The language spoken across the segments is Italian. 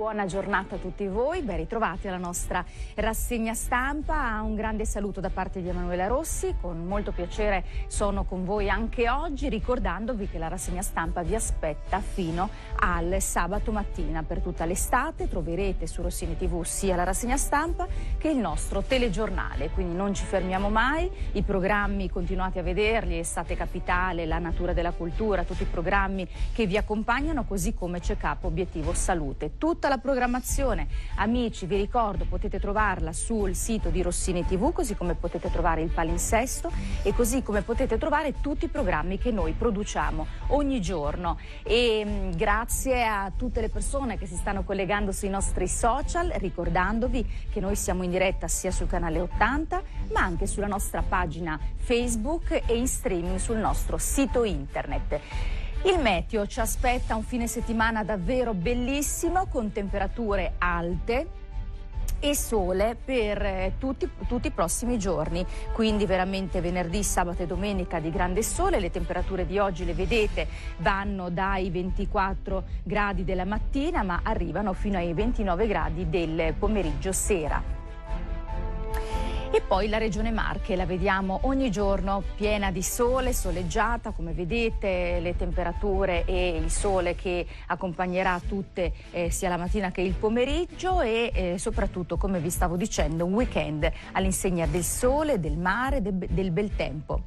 buona giornata a tutti voi, ben ritrovati alla nostra rassegna stampa, un grande saluto da parte di Emanuela Rossi, con molto piacere sono con voi anche oggi ricordandovi che la rassegna stampa vi aspetta fino al sabato mattina per tutta l'estate, troverete su Rossini TV sia la rassegna stampa che il nostro telegiornale, quindi non ci fermiamo mai, i programmi continuate a vederli, Estate Capitale, La Natura della Cultura, tutti i programmi che vi accompagnano così come c'è capo obiettivo salute. Tutta la programmazione. Amici, vi ricordo, potete trovarla sul sito di Rossini TV, così come potete trovare il palinsesto e così come potete trovare tutti i programmi che noi produciamo ogni giorno. E mh, mm, grazie a tutte le persone che si stanno collegando sui nostri social, ricordandovi che noi siamo in diretta sia sul canale 80, ma anche sulla nostra pagina Facebook e in streaming sul nostro sito internet. Il meteo ci aspetta un fine settimana davvero bellissimo con temperature alte e sole per eh, tutti, tutti, i prossimi giorni, quindi veramente venerdì, sabato e domenica di grande sole, le temperature di oggi le vedete vanno dai 24 gradi della mattina ma arrivano fino ai 29 gradi del pomeriggio sera. E poi la regione Marche, la vediamo ogni giorno piena di sole, soleggiata, come vedete le temperature e il sole che accompagnerà tutte eh, sia la mattina che il pomeriggio e eh, soprattutto, come vi stavo dicendo, un weekend all'insegna del sole, del mare, de del bel tempo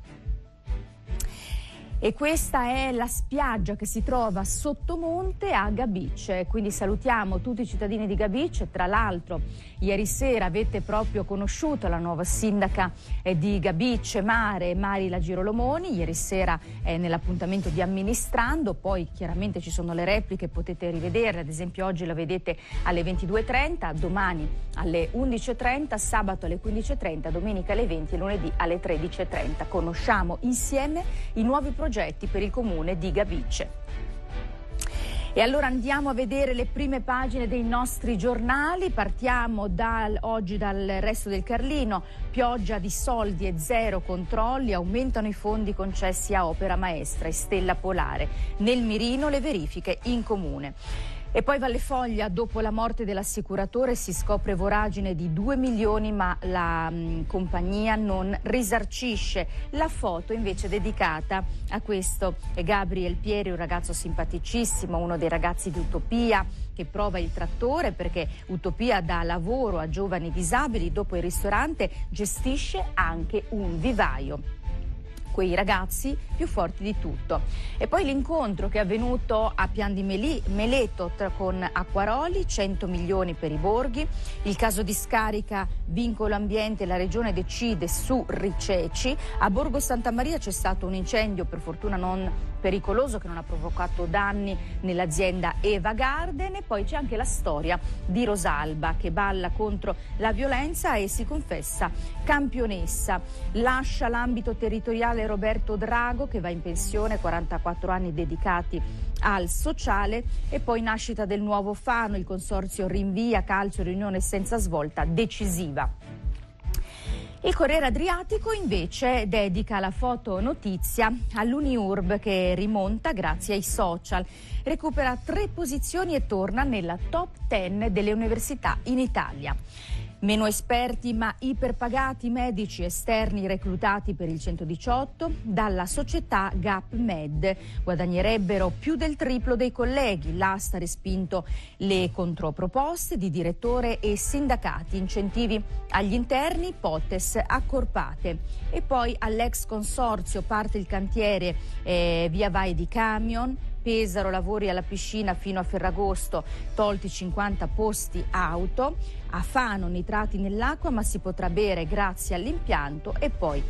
e questa è la spiaggia che si trova sotto monte a Gabice. Quindi salutiamo tutti i cittadini di Gabice. Tra l'altro, ieri sera avete proprio conosciuto la nuova sindaca eh, di Gabice, Mare, Mari Marila Girolomoni. Ieri sera è eh, nell'appuntamento di amministrando, poi chiaramente ci sono le repliche, potete rivederle. Ad esempio, oggi la vedete alle 22.30, domani alle 11.30, sabato alle 15.30, domenica alle 20 e lunedì alle 13.30. Conosciamo insieme i nuovi progetti progetti per il comune di Gabicce. E allora andiamo a vedere le prime pagine dei nostri giornali. Partiamo dal, oggi dal resto del Carlino. Pioggia di soldi e zero controlli. Aumentano i fondi concessi a Opera Maestra e Stella Polare. Nel mirino le verifiche in comune. E poi Valle Foglia, dopo la morte dell'assicuratore si scopre voragine di 2 milioni ma la mh, mm, compagnia non risarcisce. La foto invece è dedicata a questo è Gabriel Pieri, un ragazzo simpaticissimo, uno dei ragazzi di Utopia che prova il trattore perché Utopia dà lavoro a giovani disabili, dopo il ristorante gestisce anche un vivaio quei ragazzi più forti di tutto. E poi l'incontro che è avvenuto a Pian di Meleto con Acquaroli, 100 milioni per i borghi, il caso di scarica, vincolo ambiente, la regione decide su Riceci, a Borgo Santa Maria c'è stato un incendio per fortuna non pericoloso che non ha provocato danni nell'azienda Eva Garden e poi c'è anche la storia di Rosalba che balla contro la violenza e si confessa campionessa, lascia l'ambito territoriale generale Roberto Drago che va in pensione, 44 anni dedicati al sociale e poi nascita del nuovo Fano, il consorzio rinvia calcio riunione senza svolta decisiva. Il Corriere Adriatico invece dedica la foto notizia all'Uniurb che rimonta grazie ai social, recupera tre posizioni e torna nella top 10 delle università in Italia. Meno esperti ma iperpagati medici esterni reclutati per il 118 dalla società GapMed. guadagnerebbero più del triplo dei colleghi. L'asta ha respinto le controproposte di direttore e sindacati, incentivi agli interni, potes accorpate. E poi all'ex consorzio parte il cantiere eh, via vai di camion, Pesaro lavori alla piscina fino a Ferragosto, tolti 50 posti auto, a Fano nitrati nell'acqua ma si potrà bere grazie all'impianto e poi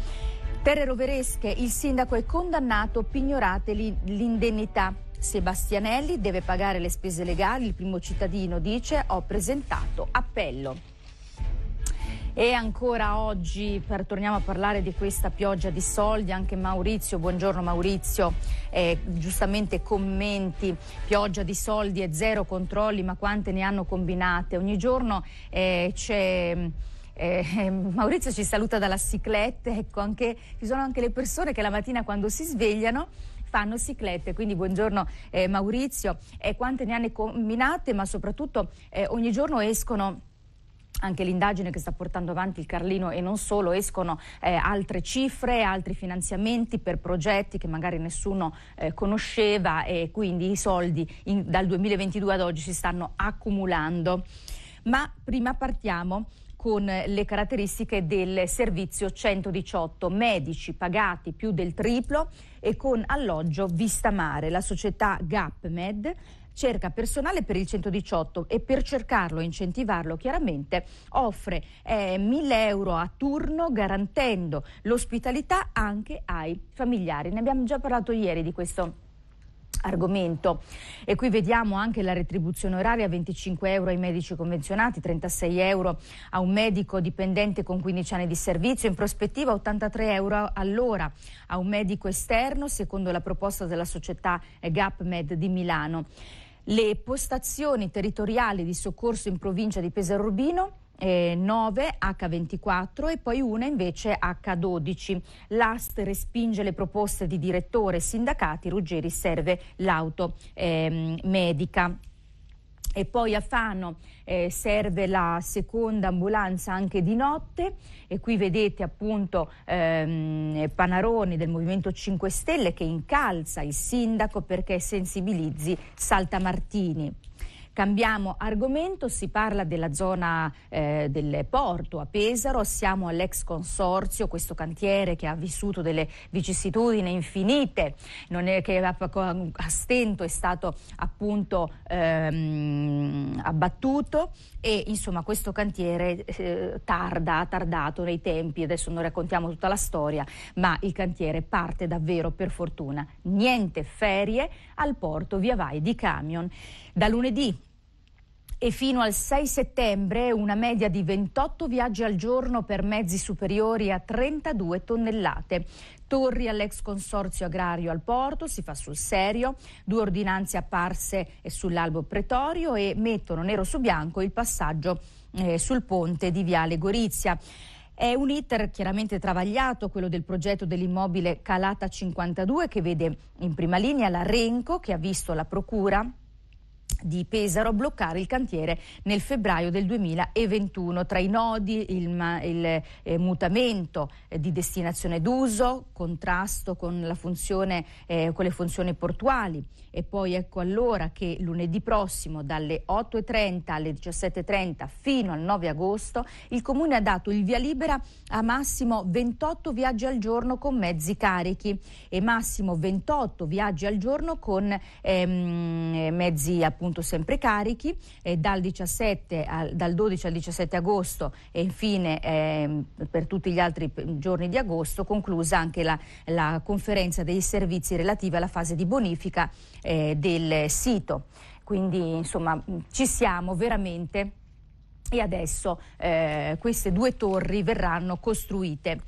Terre Roveresche, il sindaco è condannato, pignorate l'indennità. Sebastianelli deve pagare le spese legali, il primo cittadino dice ho presentato appello. E ancora oggi per, torniamo a parlare di questa pioggia di soldi, anche Maurizio, buongiorno Maurizio, eh, giustamente commenti, pioggia di soldi e zero controlli, ma quante ne hanno combinate? Ogni giorno eh, c'è... Eh, Maurizio ci saluta dalla ciclette, ecco, anche, ci sono anche le persone che la mattina quando si svegliano fanno ciclette, quindi buongiorno eh, Maurizio, quante ne hanno combinate, ma soprattutto eh, ogni giorno escono anche l'indagine che sta portando avanti il Carlino e non solo, escono eh, altre cifre, altri finanziamenti per progetti che magari nessuno eh, conosceva e quindi i soldi in, dal 2022 ad oggi si stanno accumulando. Ma prima partiamo con eh, le caratteristiche del servizio 118, medici pagati più del triplo e con alloggio vista mare, la società GapMed cerca personale per il 118 e per cercarlo e incentivarlo chiaramente offre eh, 1000 euro a turno garantendo l'ospitalità anche ai familiari. Ne abbiamo già parlato ieri di questo argomento. E qui vediamo anche la retribuzione oraria, 25 euro ai medici convenzionati, 36 euro a un medico dipendente con 15 anni di servizio, in prospettiva 83 euro all'ora a un medico esterno, secondo la proposta della società GapMed di Milano le postazioni territoriali di soccorso in provincia di Pesaro Urbino 9 H24 e poi una invece H12. L'AST respinge le proposte di direttore sindacati, Ruggeri serve l'auto eh, medica. E poi a Fano eh, serve la seconda ambulanza anche di notte e qui vedete appunto ehm, Panaroni del Movimento 5 Stelle che incalza il sindaco perché sensibilizzi Saltamartini. Cambiamo argomento, si parla della zona eh, del porto a Pesaro, siamo all'ex consorzio, questo cantiere che ha vissuto delle vicissitudini infinite, è, che a, a stento è stato appunto ehm, abbattuto e insomma questo cantiere eh, tarda, ha tardato nei tempi, adesso non raccontiamo tutta la storia, ma il cantiere parte davvero per fortuna. Niente ferie al porto via vai di camion. Da lunedì e fino al 6 settembre una media di 28 viaggi al giorno per mezzi superiori a 32 tonnellate. Torri all'ex consorzio agrario al porto, si fa sul serio, due ordinanze apparse sull'albo pretorio e mettono nero su bianco il passaggio eh, sul ponte di Viale Gorizia. È un iter chiaramente travagliato, quello del progetto dell'immobile Calata 52, che vede in prima linea la Renco, che ha visto la Procura, di Pesaro bloccare il cantiere nel febbraio del 2021. Tra i nodi il, il eh, mutamento eh, di destinazione d'uso, contrasto con, funzione, eh, con, le funzioni portuali e poi ecco allora che lunedì prossimo dalle 8.30 alle 17.30 fino al 9 agosto il Comune ha dato il via libera a massimo 28 viaggi al giorno con mezzi carichi e massimo 28 viaggi al giorno con ehm, mezzi appunto appunto sempre carichi eh, dal, al, dal, 12 al 17 agosto e infine eh, per tutti gli altri mm, giorni di agosto conclusa anche la, la conferenza dei servizi relativa alla fase di bonifica eh, del sito. Quindi insomma mm, ci siamo veramente e adesso eh, queste due torri verranno costruite.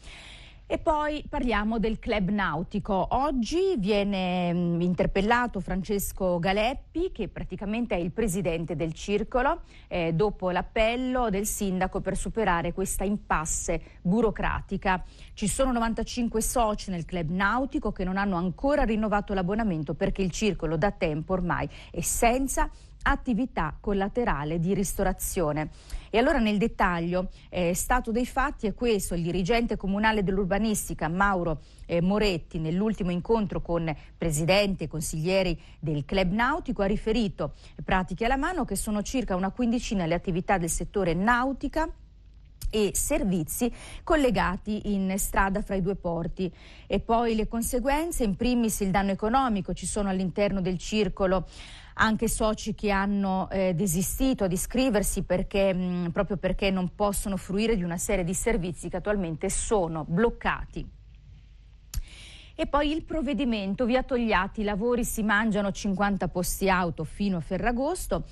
E poi parliamo del club nautico. Oggi viene mm, interpellato Francesco Galeppi, che praticamente è il presidente del circolo, eh, dopo l'appello del sindaco per superare questa impasse burocratica. Ci sono 95 soci nel club nautico che non hanno ancora rinnovato l'abbonamento perché il circolo da tempo ormai è senza attività collaterale di ristorazione. E allora nel dettaglio, eh, stato dei fatti è questo, il dirigente comunale dell'urbanistica Mauro eh, Moretti nell'ultimo incontro con presidente e consiglieri del club nautico ha riferito pratiche alla mano che sono circa una quindicina le attività del settore nautica e servizi collegati in strada fra i due porti. E poi le conseguenze, in primis il danno economico, ci sono all'interno del circolo anche soci che hanno eh, desistito ad iscriversi perché, mh, proprio perché non possono fruire di una serie di servizi che attualmente sono bloccati. E poi il provvedimento, via Togliatti, i lavori si mangiano 50 posti auto fino a Ferragosto.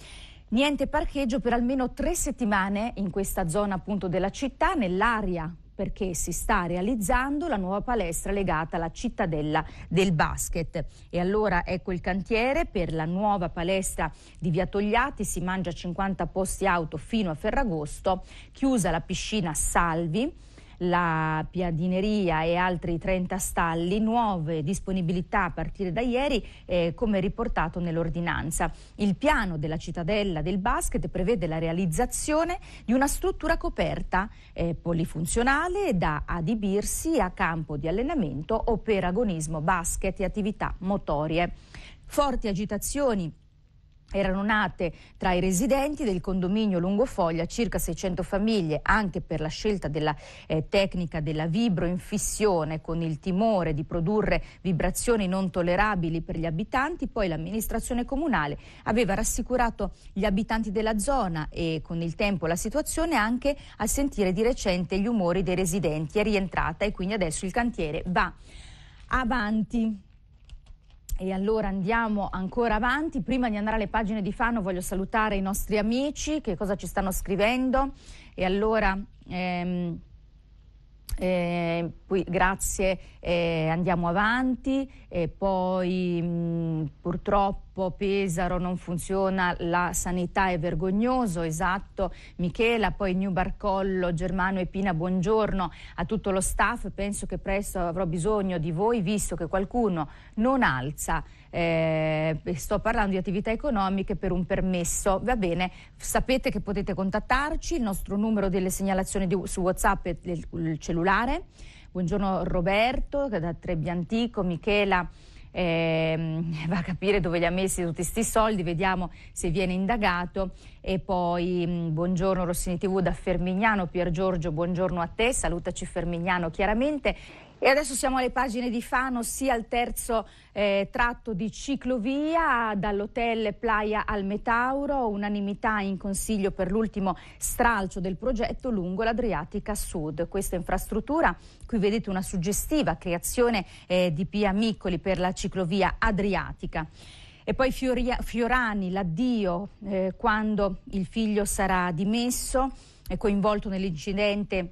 Niente parcheggio per almeno tre settimane in questa zona appunto della città, nell'area perché si sta realizzando la nuova palestra legata alla cittadella del basket. E allora ecco il cantiere per la nuova palestra di Via Togliatti, si mangia 50 posti auto fino a Ferragosto, chiusa la piscina Salvi la piadineria e altri 30 stalli, nuove disponibilità a partire da ieri eh, come riportato nell'ordinanza. Il piano della cittadella del basket prevede la realizzazione di una struttura coperta eh, polifunzionale da adibirsi a campo di allenamento o per agonismo basket e attività motorie. Forti agitazioni erano nate tra i residenti del condominio Lungofoglia circa 600 famiglie, anche per la scelta della eh, tecnica della vibroinfissione con il timore di produrre vibrazioni non tollerabili per gli abitanti, poi l'amministrazione comunale aveva rassicurato gli abitanti della zona e con il tempo la situazione anche a sentire di recente gli umori dei residenti è rientrata e quindi adesso il cantiere va avanti. E allora andiamo ancora avanti. Prima di andare alle pagine di Fano voglio salutare i nostri amici che cosa ci stanno scrivendo. E allora ehm, eh, poi, grazie, eh, andiamo avanti. E poi mh, mm, purtroppo troppo, Pesaro non funziona, la sanità è vergognoso, esatto, Michela, poi New Barcollo, Germano e Pina, buongiorno a tutto lo staff, penso che presto avrò bisogno di voi visto che qualcuno non alza eh, sto parlando di attività economiche per un permesso. Va bene, sapete che potete contattarci, il nostro numero delle segnalazioni di, su WhatsApp e il, il cellulare. Buongiorno Roberto, da Trebbiantico, Michela eh, va a capire dove li ha messi tutti questi soldi, vediamo se viene indagato. E poi mm, buongiorno Rossini TV da Fermignano, Pier Giorgio, buongiorno a te, salutaci Fermignano chiaramente. E adesso siamo alle pagine di Fano, sia al terzo eh, tratto di ciclovia dall'hotel Playa al Metauro, unanimità in consiglio per l'ultimo stralcio del progetto lungo l'Adriatica Sud. Questa infrastruttura Qui vedete una suggestiva creazione eh, di Pia Miccoli per la ciclovia Adriatica. E poi Fioria, Fiorani, l'addio, eh, quando il figlio sarà dimesso, e coinvolto nell'incidente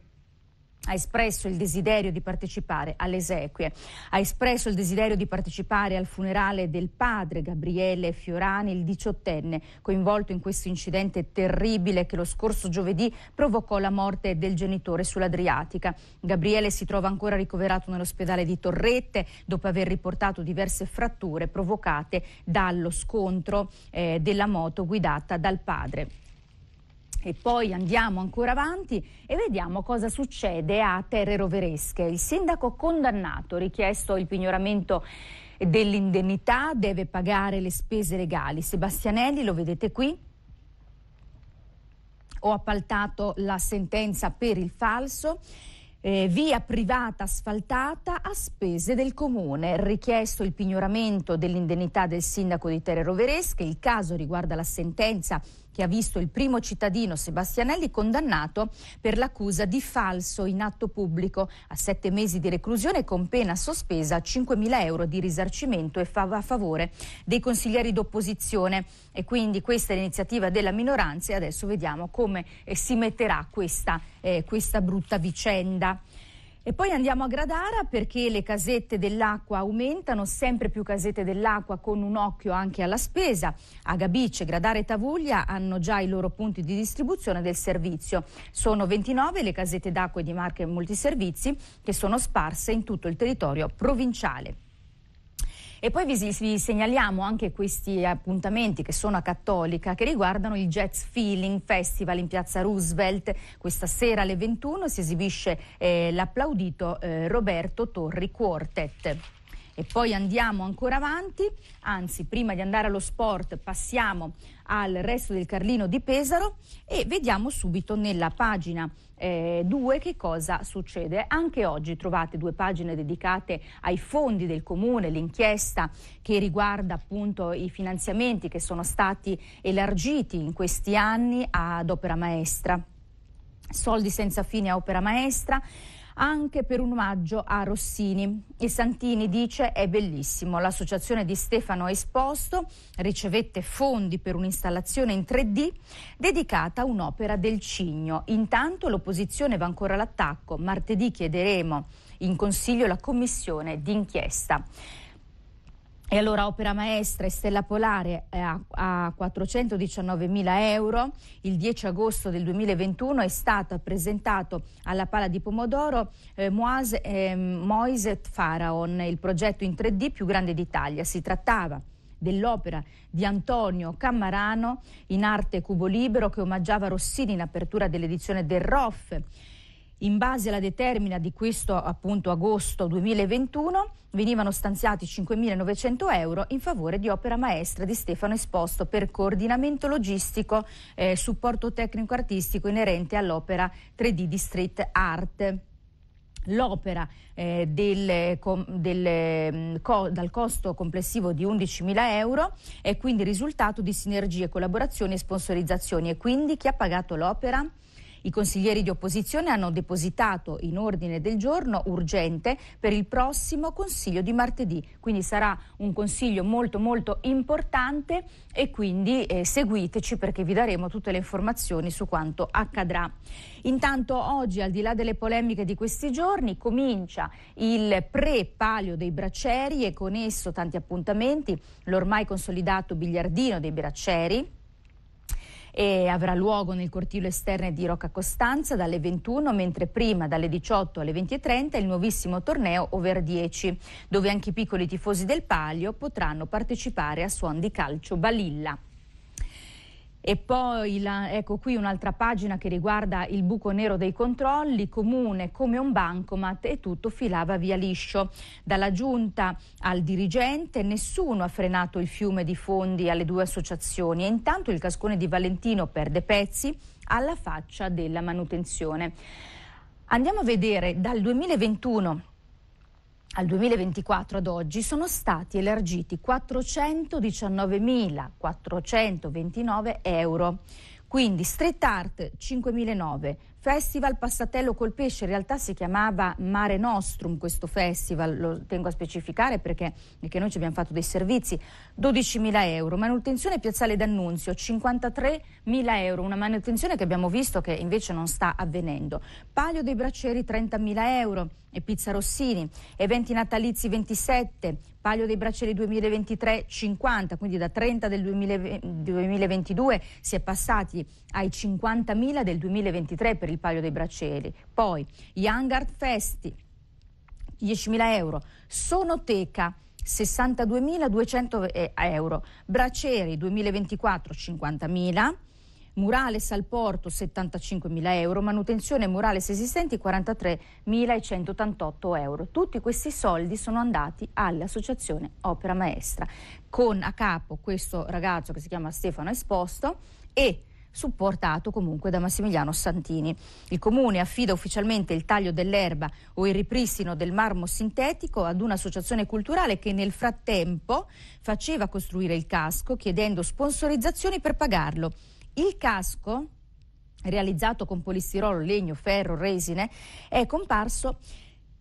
ha espresso il desiderio di partecipare alle esequie, ha espresso il desiderio di partecipare al funerale del padre Gabriele Fiorani, il diciottenne, coinvolto in questo incidente terribile che lo scorso giovedì provocò la morte del genitore sull'Adriatica. Gabriele si trova ancora ricoverato nell'ospedale di Torrette dopo aver riportato diverse fratture provocate dallo scontro eh, della moto guidata dal padre. E poi andiamo ancora avanti e vediamo cosa succede a Terre Roveresche. Il sindaco condannato, richiesto il pignoramento dell'indennità, deve pagare le spese legali. Sebastianelli, lo vedete qui, ho appaltato la sentenza per il falso. Eh, via privata asfaltata a spese del comune. Richiesto il pignoramento dell'indennità del sindaco di Terre Roveresche. Il caso riguarda la sentenza che ha visto il primo cittadino Sebastianelli condannato per l'accusa di falso in atto pubblico a sette mesi di reclusione con pena sospesa a 5.000 euro di risarcimento e fav- a favore dei consiglieri d'opposizione. E quindi questa è l'iniziativa della minoranza e adesso vediamo come eh, si metterà questa, eh, questa brutta vicenda. E poi andiamo a Gradara perché le casette dell'acqua aumentano, sempre più casette dell'acqua con un occhio anche alla spesa. A Gabice, Gradara e Tavuglia hanno già i loro punti di distribuzione del servizio. Sono 29 le casette d'acqua e di marche multiservizi che sono sparse in tutto il territorio provinciale. E poi vi, vi segnaliamo anche questi appuntamenti che sono a Cattolica che riguardano il Jazz Feeling Festival in piazza Roosevelt. Questa sera alle 21 si esibisce eh, l'applaudito eh, Roberto Torri Quartet e poi andiamo ancora avanti, anzi prima di andare allo sport passiamo al resto del Carlino di Pesaro e vediamo subito nella pagina 2 eh, che cosa succede. Anche oggi trovate due pagine dedicate ai fondi del comune, l'inchiesta che riguarda appunto i finanziamenti che sono stati elargiti in questi anni ad opera maestra soldi senza fine a opera maestra, anche per un omaggio a Rossini. E Santini dice è bellissimo, l'associazione di Stefano Esposto ricevette fondi per un'installazione in 3D dedicata a un'opera del Cigno. Intanto l'opposizione va ancora all'attacco, martedì chiederemo in Consiglio la commissione d'inchiesta. E allora Opera Maestra e Stella Polare eh, a 419.000 euro il 10 agosto del 2021 è stato presentato alla Pala di Pomodoro eh, Moise, eh, Moise Faraon, il progetto in 3D più grande d'Italia. Si trattava dell'opera di Antonio Cammarano in arte cubo libero che omaggiava Rossini in apertura dell'edizione del ROF in base alla determina di questo appunto agosto 2021 venivano stanziati 5.900 euro in favore di opera maestra di Stefano Esposto per coordinamento logistico, eh, supporto tecnico artistico inerente all'opera 3D di Street Art. L'opera eh, del, del, mm, co, dal costo complessivo di 11.000 euro è quindi risultato di sinergie, collaborazioni e sponsorizzazioni e quindi chi ha pagato l'opera? I consiglieri di opposizione hanno depositato in ordine del giorno urgente per il prossimo Consiglio di martedì, quindi sarà un Consiglio molto molto importante e quindi eh, seguiteci perché vi daremo tutte le informazioni su quanto accadrà. Intanto oggi, al di là delle polemiche di questi giorni, comincia il pre-palio dei Braccieri e con esso tanti appuntamenti, l'ormai consolidato biliardino dei Braccieri e avrà luogo nel cortile esterno di Rocca Costanza dalle 21, mentre prima dalle 18 alle 20.30 il nuovissimo torneo Over 10, dove anche i piccoli tifosi del Palio potranno partecipare a suon di calcio Balilla. E poi la, ecco qui un'altra pagina che riguarda il buco nero dei controlli, comune come un bancomat e tutto filava via liscio. Dalla giunta al dirigente nessuno ha frenato il fiume di fondi alle due associazioni e intanto il cascone di Valentino perde pezzi alla faccia della manutenzione. Andiamo a vedere dal 2021 al 2024 ad oggi sono stati elargiti 419.429 euro, quindi street art 5.009, Festival Passatello col pesce, in realtà si chiamava Mare Nostrum questo festival, lo tengo a specificare perché, perché noi ci abbiamo fatto dei servizi, 12.000 euro, manutenzione piazzale d'annunzio 53.000 euro, una manutenzione che abbiamo visto che invece non sta avvenendo, Palio dei Braccieri 30.000 euro e Pizza Rossini, eventi natalizi 27, Palio dei Braccieri 2023 50, quindi da 30 del 2022 si è passati ai 50.000 del 2023 per il Palio dei Braccieri. Poi Young Art Festi 10.000 euro, Sonoteca 62.200 eh, euro, Braceri 2024 50.000 Murales al porto 75.000 euro, manutenzione murales esistenti 43.188 euro. Tutti questi soldi sono andati all'associazione Opera Maestra con a capo questo ragazzo che si chiama Stefano Esposto e supportato comunque da Massimiliano Santini. Il comune affida ufficialmente il taglio dell'erba o il ripristino del marmo sintetico ad un'associazione culturale che nel frattempo faceva costruire il casco chiedendo sponsorizzazioni per pagarlo. Il casco, realizzato con polistirolo, legno, ferro, resine, è comparso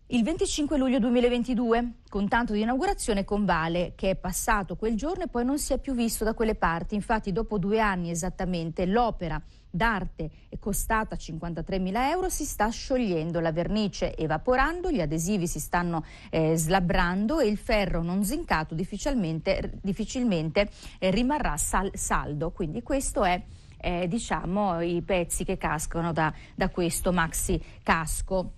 il 25 luglio 2022, con tanto di inaugurazione con Vale, che è passato quel giorno e poi non si è più visto da quelle parti. Infatti, dopo due anni esattamente, l'opera d'arte costata 53.000 euro si sta sciogliendo, la vernice evaporando, gli adesivi si stanno eh, slabrando e il ferro non zincato difficilmente, difficilmente eh, rimarrà sal- saldo. Quindi questo è eh, diciamo, i pezzi che cascono da, da questo maxi casco.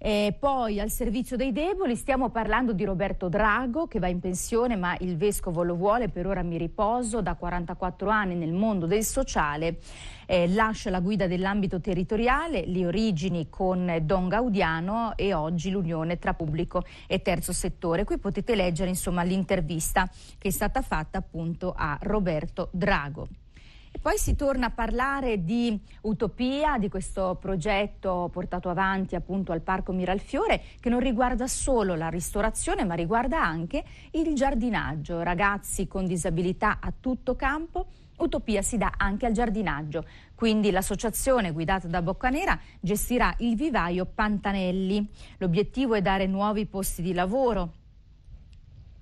E poi al servizio dei deboli stiamo parlando di Roberto Drago che va in pensione ma il vescovo lo vuole, per ora mi riposo, da 44 anni nel mondo del sociale, eh, lascia la guida dell'ambito territoriale, le origini con Don Gaudiano e oggi l'unione tra pubblico e terzo settore. Qui potete leggere l'intervista che è stata fatta appunto a Roberto Drago. Poi si torna a parlare di Utopia, di questo progetto portato avanti appunto al Parco Miralfiore, che non riguarda solo la ristorazione, ma riguarda anche il giardinaggio. Ragazzi con disabilità a tutto campo Utopia si dà anche al giardinaggio, quindi l'associazione guidata da Boccanera gestirà il vivaio Pantanelli. L'obiettivo è dare nuovi posti di lavoro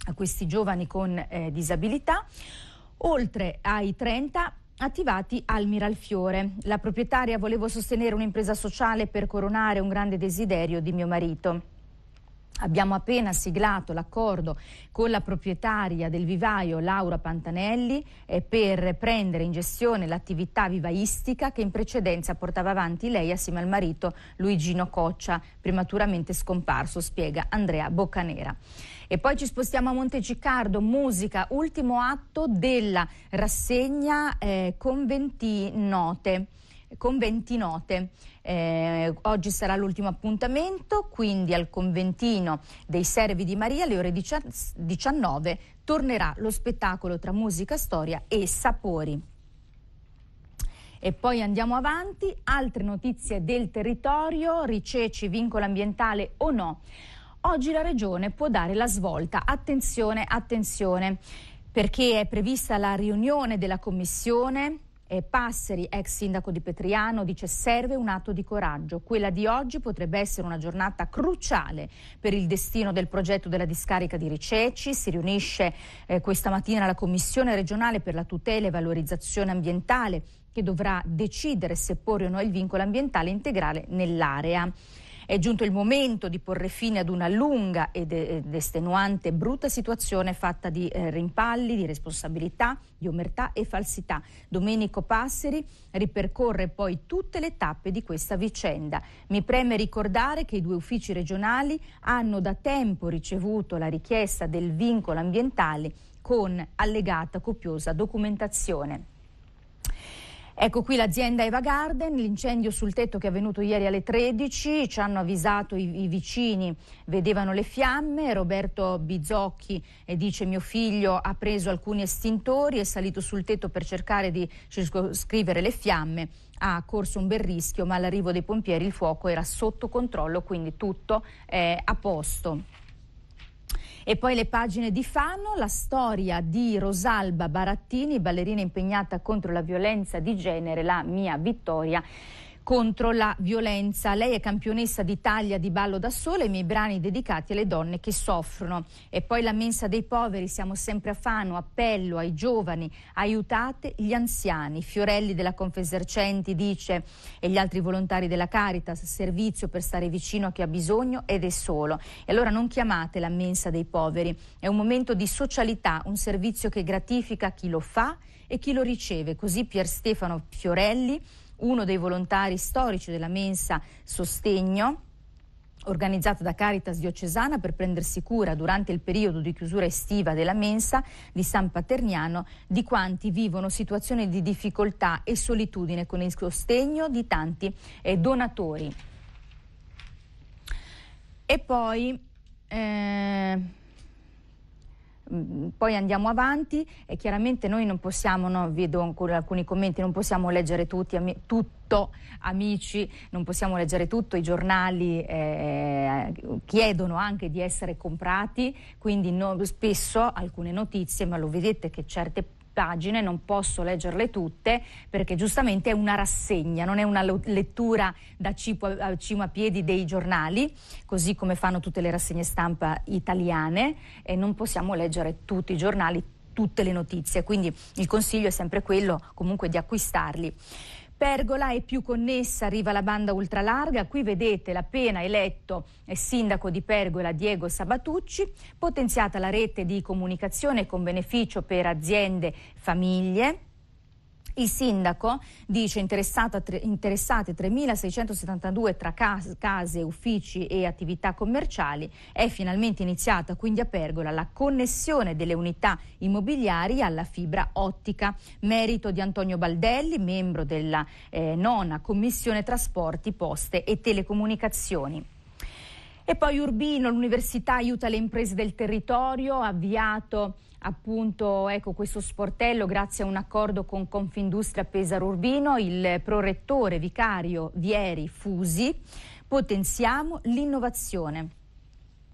a questi giovani con eh, disabilità. Oltre ai 30 Attivati al Miralfiore. La proprietaria volevo sostenere un'impresa sociale per coronare un grande desiderio di mio marito. Abbiamo appena siglato l'accordo con la proprietaria del vivaio Laura Pantanelli eh, per prendere in gestione l'attività vivaistica che in precedenza portava avanti lei assieme al marito Luigino Coccia, prematuramente scomparso, spiega Andrea Boccanera. E poi ci spostiamo a Montegiccardo, musica, ultimo atto della rassegna eh, Conventinote. Conventinote. Eh, oggi sarà l'ultimo appuntamento, quindi al conventino dei Servi di Maria alle ore 19 tornerà lo spettacolo tra musica, storia e sapori. E poi andiamo avanti, altre notizie del territorio, riceci, vincolo ambientale o no. Oggi la Regione può dare la svolta. Attenzione, attenzione, perché è prevista la riunione della Commissione eh, Passeri, ex sindaco di Petriano, dice serve un atto di coraggio. Quella di oggi potrebbe essere una giornata cruciale per il destino del progetto della discarica di Riceci. Si riunisce eh, questa mattina la Commissione regionale per la tutela e valorizzazione ambientale che dovrà decidere se porre o no il vincolo ambientale integrale nell'area. È giunto il momento di porre fine ad una lunga ed, ed estenuante, brutta situazione fatta di eh, rimpalli, di responsabilità, di omertà e falsità. Domenico Passeri ripercorre poi tutte le tappe di questa vicenda. Mi preme ricordare che i due uffici regionali hanno da tempo ricevuto la richiesta del vincolo ambientale con allegata copiosa documentazione. Ecco qui l'azienda Eva Garden, l'incendio sul tetto che è avvenuto ieri alle 13, ci hanno avvisato i, i vicini, vedevano le fiamme, Roberto Bizocchi eh, dice mio figlio ha preso alcuni estintori, è salito sul tetto per cercare di scrivere le fiamme, ha corso un bel rischio ma all'arrivo dei pompieri il fuoco era sotto controllo, quindi tutto è a posto. E poi le pagine di Fano, la storia di Rosalba Barattini, ballerina impegnata contro la violenza di genere, la mia vittoria contro la violenza. Lei è campionessa d'Italia di ballo da sole, e i miei brani dedicati alle donne che soffrono. E poi la mensa dei poveri, siamo sempre a Fano, appello ai giovani, aiutate gli anziani. Fiorelli della Confesercenti dice e gli altri volontari della Caritas, servizio per stare vicino a chi ha bisogno ed è solo. E allora non chiamate la mensa dei poveri, è un momento di socialità, un servizio che gratifica chi lo fa e chi lo riceve. Così Pier Stefano Fiorelli uno dei volontari storici della mensa Sostegno organizzata da Caritas diocesana per prendersi cura durante il periodo di chiusura estiva della mensa di San Paterniano di quanti vivono situazioni di difficoltà e solitudine con il sostegno di tanti eh, donatori. E poi eh... Mm, poi andiamo avanti e chiaramente noi non possiamo, no, vi ancora alcuni commenti, non possiamo leggere tutti, ami, tutto, amici, non possiamo leggere tutto, i giornali eh, chiedono anche di essere comprati, quindi no, spesso alcune notizie, ma lo vedete che certe pagine, non posso leggerle tutte perché giustamente è una rassegna, non è una lettura da cima a piedi dei giornali, così come fanno tutte le rassegne stampa italiane e non possiamo leggere tutti i giornali, tutte le notizie, quindi il consiglio è sempre quello comunque di acquistarli. Pergola è più connessa, arriva la banda ultralarga, qui vedete l'appena eletto eh, sindaco di Pergola Diego Sabatucci, potenziata la rete di comunicazione con beneficio per aziende, famiglie, il sindaco dice interessate 3.672 tra case, uffici e attività commerciali. È finalmente iniziata quindi a Pergola la connessione delle unità immobiliari alla fibra ottica. Merito di Antonio Baldelli, membro della eh, nona Commissione Trasporti, Poste e Telecomunicazioni. E poi Urbino, l'università aiuta le imprese del territorio, ha avviato appunto ecco, questo sportello grazie a un accordo con Confindustria Pesaro Urbino, il prorettore vicario Vieri Fusi, potenziamo l'innovazione.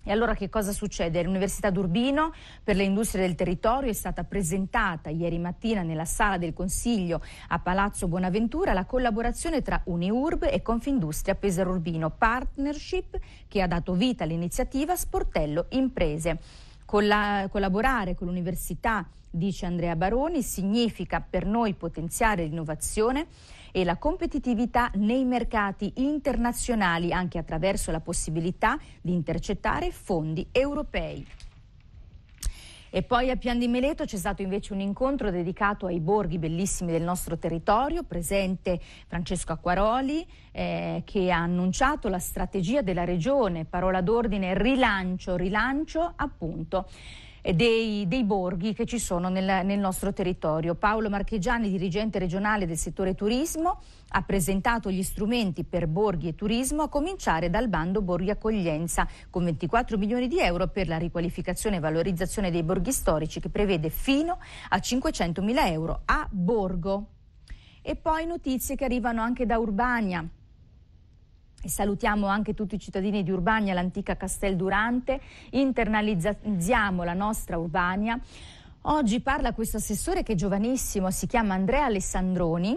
E allora che cosa succede? L'Università d'Urbino per le industrie del territorio è stata presentata ieri mattina nella sala del Consiglio a Palazzo Bonaventura la collaborazione tra Uniurb e Confindustria Pesaro Urbino, partnership che ha dato vita all'iniziativa Sportello Imprese. Colla collaborare con l'università, dice Andrea Baroni, significa per noi potenziare l'innovazione e la competitività nei mercati internazionali anche attraverso la possibilità di intercettare fondi europei. E poi a Pian di Meleto c'è stato invece un incontro dedicato ai borghi bellissimi del nostro territorio, presente Francesco Acquaroli eh, che ha annunciato la strategia della regione, parola d'ordine rilancio, rilancio appunto dei, dei borghi che ci sono nel, nel nostro territorio. Paolo Marchegiani, dirigente regionale del settore turismo, ha presentato gli strumenti per borghi e turismo a cominciare dal bando Borghi Accoglienza con 24 milioni di euro per la riqualificazione e valorizzazione dei borghi storici che prevede fino a 500 mila euro a borgo. E poi notizie che arrivano anche da Urbania. E salutiamo anche tutti i cittadini di Urbania, l'antica Castel Durante, internalizziamo la nostra Urbania. Oggi parla questo assessore che è giovanissimo, si chiama Andrea Alessandroni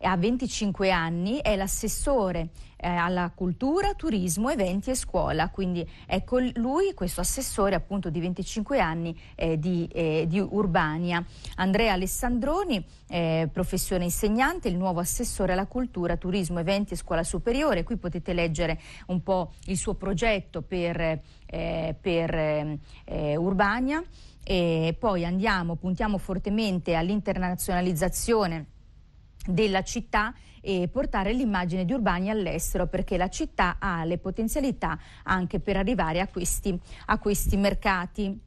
ha 25 anni, è l'assessore eh, alla cultura, turismo, eventi e scuola, quindi è con ecco, lui, questo assessore appunto di 25 anni eh, di, eh, di, Urbania. Andrea Alessandroni, eh, professione insegnante, il nuovo assessore alla cultura, turismo, eventi e scuola superiore, qui potete leggere un po' il suo progetto per, eh, per eh, Urbania e poi andiamo, puntiamo fortemente all'internazionalizzazione della città e portare l'immagine di Urbani all'estero perché la città ha le potenzialità anche per arrivare a questi, a questi mercati.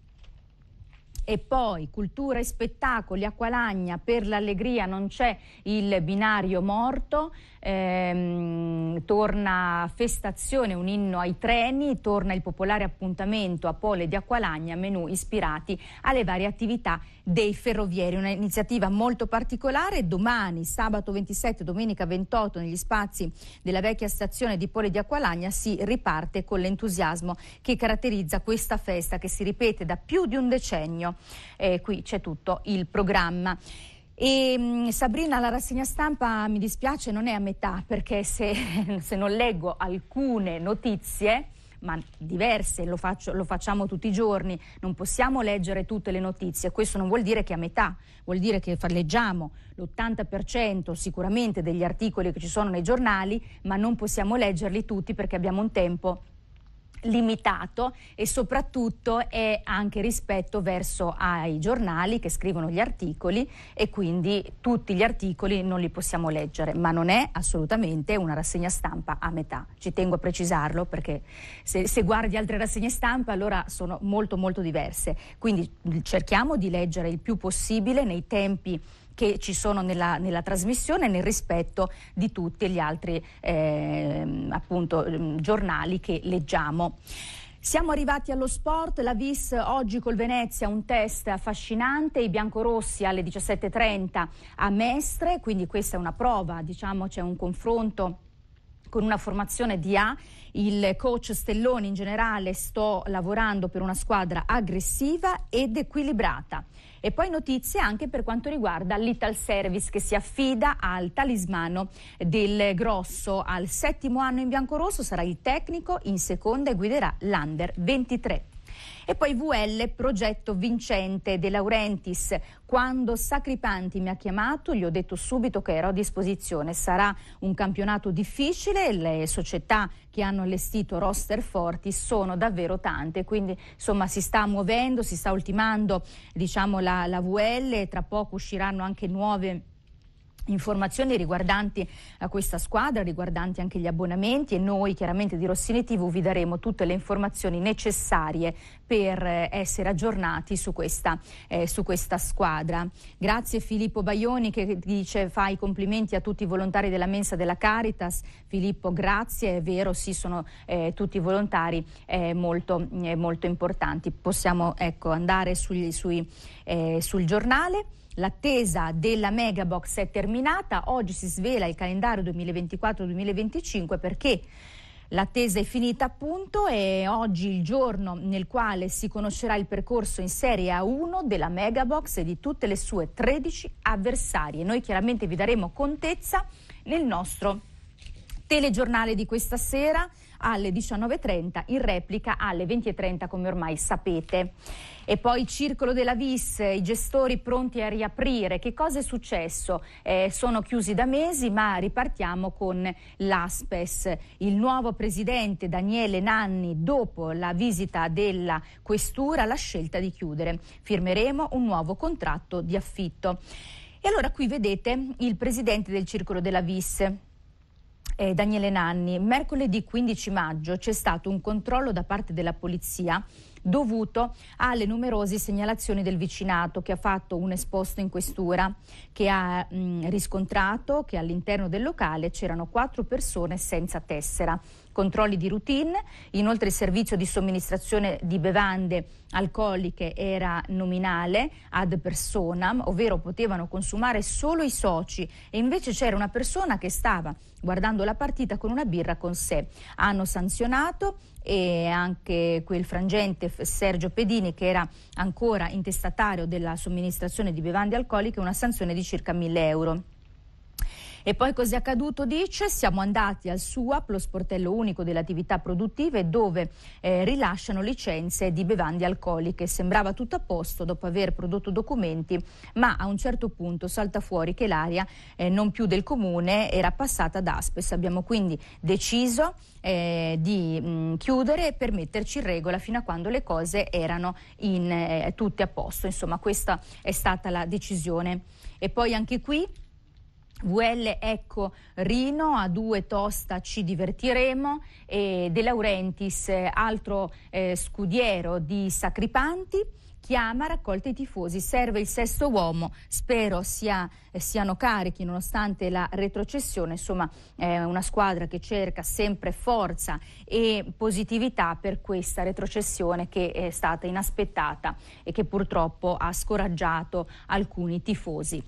E poi cultura e spettacoli, Acqualagna, per l'allegria non c'è il binario morto, ehm, torna Festazione, un inno ai treni, torna il popolare appuntamento a Pole di Acqualagna, menù ispirati alle varie attività dei ferrovieri. Un'iniziativa molto particolare, domani sabato 27 domenica 28 negli spazi della vecchia stazione di Pole di Acqualagna si riparte con l'entusiasmo che caratterizza questa festa che si ripete da più di un decennio. Eh, qui c'è tutto il programma. E mm, Sabrina, la rassegna stampa mi dispiace non è a metà perché se, se non leggo alcune notizie ma diverse, lo, faccio, lo, facciamo tutti i giorni, non possiamo leggere tutte le notizie, questo non vuol dire che è a metà, vuol dire che leggiamo l'80% sicuramente degli articoli che ci sono nei giornali, ma non possiamo leggerli tutti perché abbiamo un tempo limitato e soprattutto è anche rispetto verso ai giornali che scrivono gli articoli e quindi tutti gli articoli non li possiamo leggere, ma non è assolutamente una rassegna stampa a metà. Ci tengo a precisarlo perché se, se guardi altre rassegne stampa allora sono molto molto diverse. Quindi cerchiamo di leggere il più possibile nei tempi che ci sono nella, nella trasmissione nel rispetto di tutti gli altri eh, appunto, ehm, giornali che leggiamo. Siamo arrivati allo sport, la Vis oggi col Venezia un test affascinante, i biancorossi alle 17.30 a Mestre, quindi questa è una prova, diciamo c'è un confronto con una formazione di A. Il coach Stelloni in generale sto lavorando per una squadra aggressiva ed equilibrata. E poi notizie anche per quanto riguarda l'Ital Service che si affida al talismano del Grosso. Al settimo anno in biancorosso sarà il tecnico, in seconda e guiderà l'Under 23. E poi VL, progetto vincente De Laurentiis. Quando Sacripanti mi ha chiamato, gli ho detto subito che ero a disposizione. Sarà un campionato difficile, le società che hanno allestito roster forti sono davvero tante, quindi insomma si sta muovendo, si sta ultimando diciamo, la, la VL, tra poco usciranno anche nuove informazioni riguardanti a eh, questa squadra, riguardanti anche gli abbonamenti e noi chiaramente di Rossini TV vi daremo tutte le informazioni necessarie per eh, essere aggiornati su questa, eh, su questa squadra. Grazie Filippo Baioni che dice fa i complimenti a tutti i volontari della mensa della Caritas. Filippo grazie, è vero, sì sono eh, tutti volontari eh, molto, eh, molto, importanti. Possiamo ecco, andare sugli, sui, sul giornale. L'attesa della Megabox è terminata, oggi si svela il calendario 2024-2025 perché L'attesa è finita appunto e oggi il giorno nel quale si conoscerà il percorso in Serie A1 della Megabox e di tutte le sue 13 avversarie. Noi chiaramente vi daremo contezza nel nostro telegiornale di questa sera alle 19.30, in replica alle 20.30 come ormai sapete. E poi Circolo della Vis, i gestori pronti a riaprire. Che cosa è successo? Eh, sono chiusi da mesi, ma ripartiamo con l'Aspes. Il nuovo presidente Daniele Nanni, dopo la visita della questura, la scelta di chiudere. Firmeremo un nuovo contratto di affitto. E allora qui vedete il presidente del Circolo della Vis, eh, Daniele Nanni, mercoledì 15 maggio c'è stato un controllo da parte della polizia dovuto alle numerose segnalazioni del vicinato che ha fatto un esposto in questura che ha mh, mm, riscontrato che all'interno del locale c'erano quattro persone senza tessera controlli di routine, inoltre il servizio di somministrazione di bevande alcoliche era nominale ad personam, ovvero potevano consumare solo i soci e invece c'era una persona che stava guardando la partita con una birra con sé. Hanno sanzionato e anche quel frangente Sergio Pedini che era ancora intestatario della somministrazione di bevande alcoliche una sanzione di circa 1000 euro. E poi cos'è accaduto? Dice, siamo andati al SUAP, lo sportello unico delle attività produttive, dove eh, rilasciano licenze di bevande alcoliche. Sembrava tutto a posto dopo aver prodotto documenti, ma a un certo punto salta fuori che l'area eh, non più del comune era passata ad Aspes. Abbiamo quindi deciso eh, di mh, mm, chiudere per metterci in regola fino a quando le cose erano in, eh, tutte a posto. Insomma, questa è stata la decisione. E poi anche qui VL Ecco Rino, a due tosta ci divertiremo e De Laurentiis, altro eh, scudiero di Sacripanti chiama, raccolta i tifosi, serve il sesto uomo, spero sia, eh, siano carichi nonostante la retrocessione, insomma è una squadra che cerca sempre forza e positività per questa retrocessione che è stata inaspettata e che purtroppo ha scoraggiato alcuni tifosi.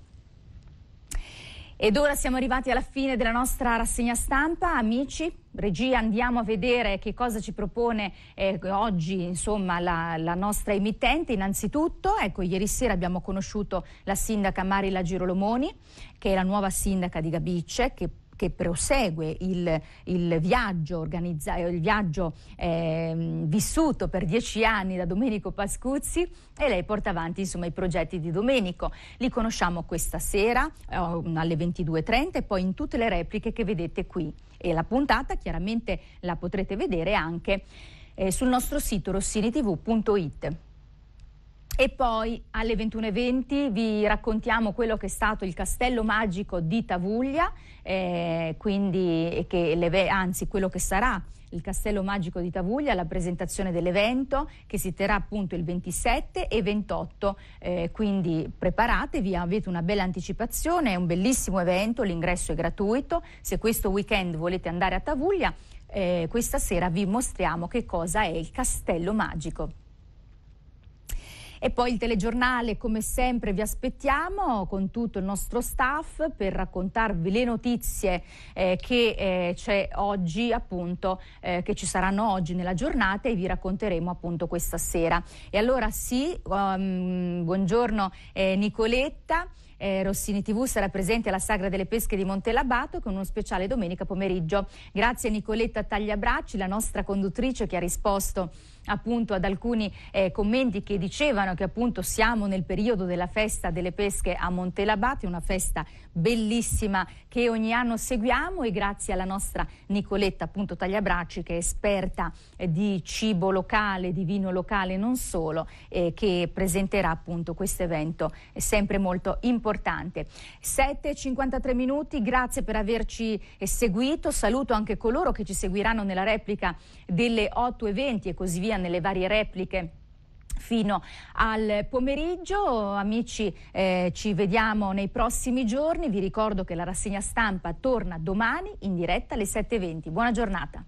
Ed ora siamo arrivati alla fine della nostra rassegna stampa, amici. Regia, andiamo a vedere che cosa ci propone eh, oggi insomma, la, la, nostra emittente. Innanzitutto, ecco, ieri sera abbiamo conosciuto la sindaca Marila Girolomoni, che è la nuova sindaca di Gabice, che che prosegue il, il viaggio, organizza- il viaggio eh, vissuto per dieci anni da Domenico Pascuzzi e lei porta avanti insomma, i progetti di Domenico. Li conosciamo questa sera eh, alle 22.30 e poi in tutte le repliche che vedete qui. E la puntata chiaramente la potrete vedere anche eh, sul nostro sito rossinitv.it. E poi alle 21.20 vi raccontiamo quello che è stato il castello magico di Tavuglia, eh, quindi, le, anzi quello che sarà il castello magico di Tavuglia, la presentazione dell'evento che si terrà appunto il 27 e 28, eh, quindi preparatevi, avete una bella anticipazione, è un bellissimo evento, l'ingresso è gratuito, se questo weekend volete andare a Tavuglia, eh, questa sera vi mostriamo che cosa è il castello magico. E poi il telegiornale, come sempre, vi aspettiamo con tutto il nostro staff per raccontarvi le notizie eh, che eh, c'è oggi, appunto, eh, che ci saranno oggi nella giornata e vi racconteremo appunto questa sera. E allora sì, um, buongiorno eh, Nicoletta eh, Rossini TV sarà presente alla Sagra delle Pesche di Montelabato con uno speciale domenica pomeriggio. Grazie a Nicoletta Tagliabracci, la nostra conduttrice che ha risposto appunto ad alcuni eh, commenti che dicevano che appunto siamo nel periodo della festa delle pesche a Montelabato, una festa bellissima che ogni anno seguiamo e grazie alla nostra Nicoletta appunto Tagliabracci che è esperta eh, di cibo locale, di vino locale non solo, eh, che presenterà appunto questo evento sempre molto importante. 7.53 minuti, grazie per averci eh, seguito, saluto anche coloro che ci seguiranno nella replica delle 8.20 e così via nelle varie repliche fino al pomeriggio. Amici, eh, ci vediamo nei prossimi giorni. Vi ricordo che la rassegna stampa torna domani in diretta alle 7.20. Buona giornata.